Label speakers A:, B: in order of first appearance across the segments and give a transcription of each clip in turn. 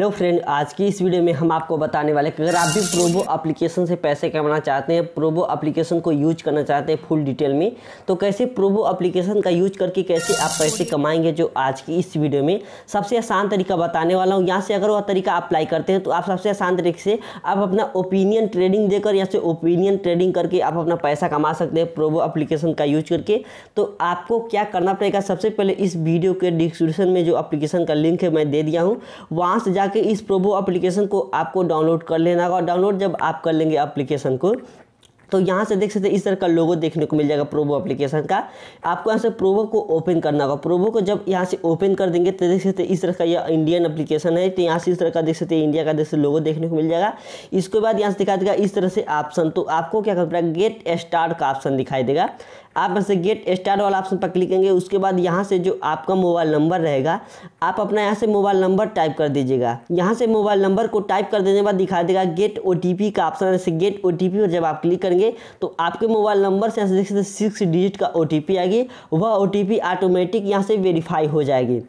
A: hello friend आज की इस वीडियो में हम आपको बताने वाले कि अगर आप भी प्रोबो एप्लीकेशन से पैसे कमाना चाहते हैं प्रोबो एप्लीकेशन को यूज करना चाहते हैं फुल डिटेल में तो कैसे प्रोबो एप्लीकेशन का यूज करके कैसे आप पैसे कमाएंगे जो आज की इस वीडियो में सबसे आसान तरीका बताने वाला हूँ यहाँ से अगर वह तरीका अप्लाई करते हैं तो आप सबसे आसान तरीके से आप अपना ओपिनियन ट्रेडिंग देकर या फिर ओपिनियन ट्रेडिंग करके आप अपना पैसा कमा सकते हैं प्रोबो एप्लीकेशन का यूज करके तो आपको क्या करना पड़ेगा सबसे पहले इस वीडियो के डिस्क्रिप्शन में जो अप्लीकेशन का लिंक है मैं दे दिया हूँ वहाँ से जा जाके इस प्रोबो एप्लीकेशन को आपको डाउनलोड कर लेना होगा डाउनलोड जब आप कर लेंगे एप्लीकेशन को तो यहाँ से देख सकते हैं इस तरह का लोगो देखने को मिल जाएगा प्रोवो एप्लीकेशन का आपको यहाँ से प्रोवो को ओपन करना होगा प्रोवो को जब यहाँ से ओपन कर देंगे तो देख सकते हैं इस तरह का यह इंडियन एप्लीकेशन है तो यहाँ से इस तरह का देख सकते हैं इंडिया का देख सकते लोगो देखने को मिल जाएगा इसके बाद यहाँ से दिखा देगा इस तरह से ऑप्शन तो आपको क्या करना पड़ेगा गेट स्टार्ट का ऑप्शन दिखाई देगा आप से गेट स्टार्ट वाला ऑप्शन पर क्लिक करेंगे उसके बाद यहाँ से जो आपका मोबाइल नंबर रहेगा आप अपना यहाँ से मोबाइल नंबर टाइप कर दीजिएगा यहाँ से मोबाइल नंबर को टाइप कर देने के बाद दिखा देगा गेट ओ का ऑप्शन ऐसे गेट ओ और जब आप क्लिक करेंगे करेंगे तो आपके मोबाइल नंबर से सिक्स डिजिट तो का ओ आएगी वह ओ ऑटोमेटिक यहाँ से वेरीफाई हो जाएगी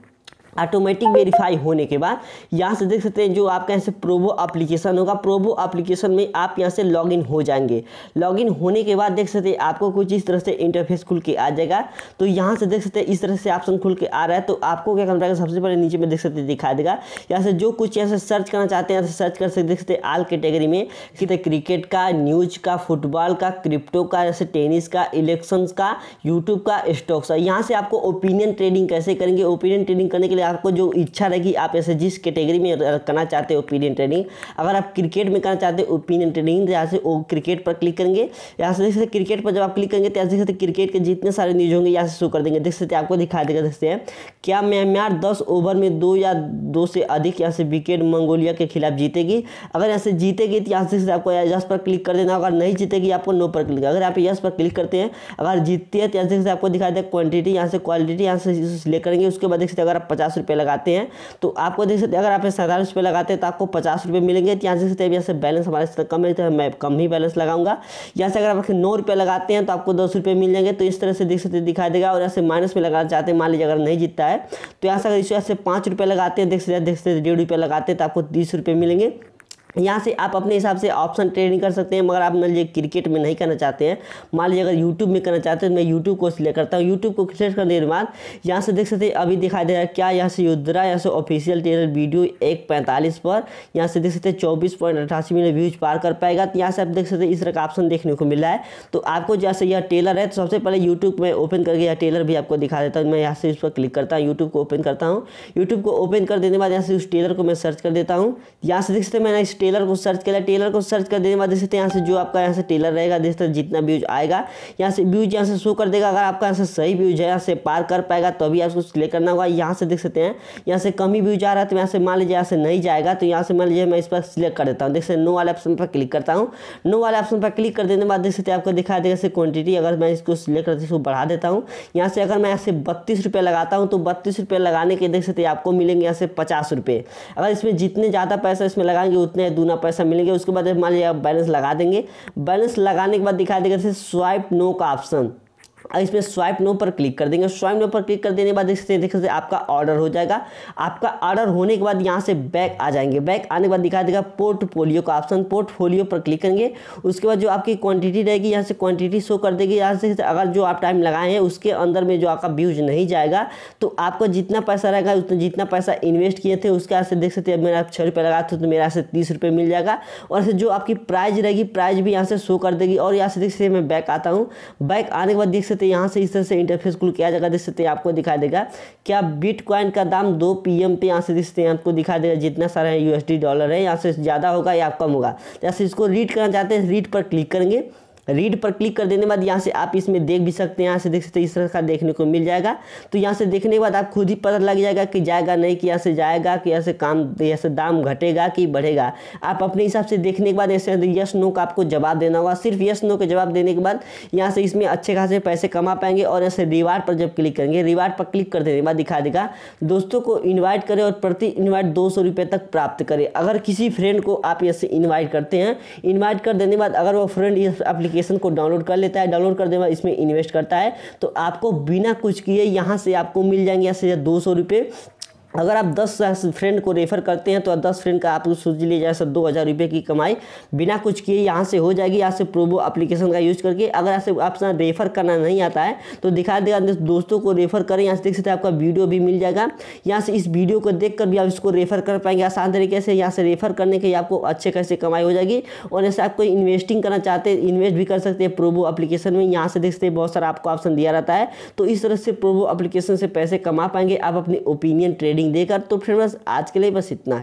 A: ऑटोमेटिक वेरीफाई होने के बाद यहाँ से देख सकते हैं जो आपका यहाँ से प्रोवो एप्लीकेशन होगा प्रोवो एप्लीकेशन में आप यहाँ से लॉगिन हो जाएंगे लॉगिन होने के बाद देख सकते हैं आपको कुछ इस तरह से इंटरफेस खुल के आ जाएगा तो यहाँ से देख सकते हैं इस तरह से ऑप्शन खुल के आ रहा है तो आपको क्या करना पड़ेगा सबसे पहले नीचे में देख सकते दिखा देगा यहाँ से जो कुछ यहाँ से सर्च करना चाहते हैं यहाँ से सर्च कर सकते देख सकते हैं आल कैटेगरी में कितने क्रिकेट का न्यूज का फुटबॉल का क्रिप्टो का जैसे टेनिस का इलेक्शन का यूट्यूब का स्टॉक्स यहाँ से आपको ओपिनियन ट्रेडिंग कैसे करेंगे ओपिनियन ट्रेडिंग करने के लिए लिए आपको जो इच्छा रहेगी आप ऐसे जिस कैटेगरी में करना चाहते हो ओपिनियन ट्रेनिंग अगर आप क्रिकेट में करना चाहते हो ओपिनियन ट्रेनिंग यहाँ से वो क्रिकेट पर क्लिक करेंगे यहाँ से देख सकते क्रिकेट पर जब आप क्लिक करेंगे तो देख सकते क्रिकेट के जितने सारे न्यूज़ होंगे यहाँ से शो कर देंगे देख सकते आपको दिखा देगा देखते हैं क्या म्यांमार दस ओवर में दो या दो से अधिक यहाँ से विकेट मंगोलिया के खिलाफ जीतेगी अगर यहाँ से जीतेगी तो यहाँ से आपको यस पर क्लिक कर देना अगर नहीं जीतेगी आपको नो पर क्लिक अगर आप यस पर क्लिक करते हैं अगर जीतती है तो यहाँ से आपको दिखा देगा क्वान्टिटी यहाँ से क्वालिटी यहाँ से लेकर उसके बाद देख सकते अगर आप पचास पचास रुपये लगाते हैं तो आपको देख सकते अगर आप सैंतालीस रुपये लगाते हैं तो आपको पचास रुपये मिलेंगे तो यहाँ से सकते हैं यहाँ से बैलेंस हमारे साथ कम है तो मैं कम ही बैलेंस लगाऊंगा यहाँ से अगर आप नौ रुपये लगाते हैं तो आपको दस रुपये मिल जाएंगे तो इस तरह से देख सकते दिखाई देगा और यहाँ से माइनस में लगाना चाहते हैं मान लीजिए अगर नहीं जीतता है तो यहाँ से अगर इस से पाँच रुपये लगाते हैं देख सकते देख सकते डेढ़ रुपये लगाते हैं तो आपको तीस रुपये मिलेंगे यहाँ से आप अपने हिसाब से ऑप्शन ट्रेडिंग कर सकते हैं मगर आप मान लीजिए क्रिकेट में नहीं करना चाहते हैं मान लीजिए अगर यूट्यूब में करना चाहते हैं तो मैं यूट्यूब को सिलेक्ट करता हूँ यूट्यूब को सिलेक्ट करने के बाद यहाँ से देख सकते हैं अभी दिखाई दे रहा है क्या यहाँ से युद्रा यहाँ से ऑफिशियल ट्रेनर वीडियो एक पैंतालीस पर यहाँ से देख सकते हैं चौबीस पॉइंट अट्ठासी मिलियन व्यूज पार कर पाएगा तो यहाँ से आप देख सकते हैं इस तरह का ऑप्शन देखने को मिला है तो आपको जैसे यह टेलर है तो सबसे पहले यूट्यूब में ओपन करके यह टेलर भी आपको दिखा देता हूँ मैं यहाँ से इस पर क्लिक करता हूँ यूट्यूब को ओपन करता हूँ यूट्यूब को ओपन कर देने के बाद यहाँ से उस टेलर को मैं सर्च कर देता हूँ यहाँ से देख सकते मैंने टेलर को सर्च कर टेलर को सर्च कर देने के बाद देख सकते हैं यहाँ से जो आपका यहाँ से टेलर रहेगा देख सकते हैं जितना व्यूज आएगा यहाँ से व्यूज यहाँ से शो कर देगा अगर आपका यहाँ से सही व्यूज है यहाँ से पार कर पाएगा तो अभी आपको सिलेक्ट करना होगा यहाँ से देख सकते हैं यहाँ से कम ही व्यूज आ रहा है तो यहाँ से मान लीजिए यहाँ से नहीं जाएगा तो यहाँ से मान लीजिए मैं इस पर सिलेक्ट कर देता हूँ देख सकते नो वाले ऑप्शन पर क्लिक करता हूँ नो वाले ऑप्शन पर क्लिक कर देने के बाद देख सकते हैं आपको दिखा देगा जैसे क्वान्टिटी अगर मैं इसको सिलेक्ट करते बढ़ा देता हूँ यहाँ से अगर मैं यहाँ से बत्तीस रुपये लगाता हूँ तो बत्तीस रुपये लगाने के देख सकते आपको मिलेंगे यहाँ से पचास रुपये अगर इसमें जितने ज़्यादा पैसा इसमें लगाएंगे उतने दूना पैसा मिलेगा उसके बाद मान लीजिए आप बैलेंस लगा देंगे बैलेंस लगाने के बाद दिखा देगा स्वाइप नो का ऑप्शन इस पर स्वाइप नो पर क्लिक कर देंगे स्वाइप नो पर क्लिक कर देने के बाद देख सकते देख सकते आपका ऑर्डर हो जाएगा आपका ऑर्डर होने के बाद यहाँ से बैक आ जाएंगे बैक आने के बाद दिखा देगा पोर्टफोलियो का ऑप्शन पोर्टफोलियो पर क्लिक करेंगे उसके बाद जो आपकी क्वांटिटी रहेगी यहाँ से क्वांटिटी शो कर देगी यहाँ से अगर जो आप टाइम लगाए हैं उसके अंदर में जो आपका व्यूज नहीं जाएगा तो आपका जितना पैसा रहेगा उतना जितना पैसा इन्वेस्ट किए थे उसके यहाँ से देख सकते हैं मेरा छः रुपये लगा तो मेरे यहाँ से तीस रुपये मिल जाएगा और जो आपकी प्राइज रहेगी प्राइज भी यहाँ से शो कर देगी और यहाँ से देख सकते मैं बैक आता हूँ बैक आने के बाद देख सकते सकते तो हैं यहाँ से इस तरह से इंटरफेस क्लू किया जाएगा देख सकते हैं आपको दिखा देगा क्या बिटकॉइन का दाम दो पी एम पे यहाँ से देख सकते हैं आपको दिखा देगा जितना सारा है यूएसडी डॉलर है यहाँ से ज़्यादा होगा या कम होगा जैसे इसको रीड करना चाहते हैं रीड पर क्लिक करेंगे रीड पर क्लिक कर देने के बाद यहाँ से आप इसमें देख भी सकते हैं यहाँ से देख सकते हैं इस तरह का देखने को मिल जाएगा तो यहाँ से देखने के बाद आप खुद ही पता लग जाएगा कि जाएगा नहीं कि यहाँ से जाएगा कि यहाँ से काम यहाँ से दाम घटेगा कि बढ़ेगा आप अपने हिसाब से देखने के बाद ऐसे यस नो का आपको जवाब देना होगा सिर्फ यस नो का जवाब देने के बाद यहाँ से इसमें अच्छे खासे पैसे कमा पाएंगे और ऐसे रिवार्ड पर जब क्लिक करेंगे रिवार्ड पर क्लिक कर देने के बाद दिखा देगा दोस्तों को इन्वाइट करें और प्रति इन्वाइट दो सौ तक प्राप्त करें अगर किसी फ्रेंड को आप ऐसे इन्वाइट करते हैं इन्वाइट कर देने के बाद अगर वो फ्रेंड इस एप्लीकेशन एप्लीकेशन को डाउनलोड कर लेता है डाउनलोड कर देगा इसमें इन्वेस्ट करता है तो आपको बिना कुछ किए यहाँ से आपको मिल जाएंगे से दो सौ रुपये अगर आप दस फ्रेंड को रेफ़र करते हैं तो दस फ्रेंड का आपको सोच लीजिए सर दो हज़ार रुपये की कमाई बिना कुछ किए यहाँ से हो जाएगी यहाँ से प्रोबो एप्लीकेशन का यूज़ करके अगर आपसे आपसे रेफ़र करना नहीं आता है तो दिखा देगा दोस्तों को रेफ़र करें यहाँ से देख सकते हैं आपका वीडियो भी मिल जाएगा यहाँ से इस वीडियो को देख कर भी आप इसको रेफ़र कर पाएंगे आसान तरीके से यहाँ से रेफ़र करने के आपको अच्छे खासे कमाई हो जाएगी और ऐसे आप कोई इन्वेस्टिंग करना चाहते हैं इन्वेस्ट भी कर सकते हैं प्रोबो अप्लीकेशन में यहाँ से देख सकते हैं बहुत सारा आपको ऑप्शन दिया रहता है तो इस तरह से प्रोबो अप्लीकेशन से पैसे कमा पाएंगे आप अपनी ओपिनियन ट्रेडिंग रीडिंग देकर तो फिर बस आज के लिए बस इतना है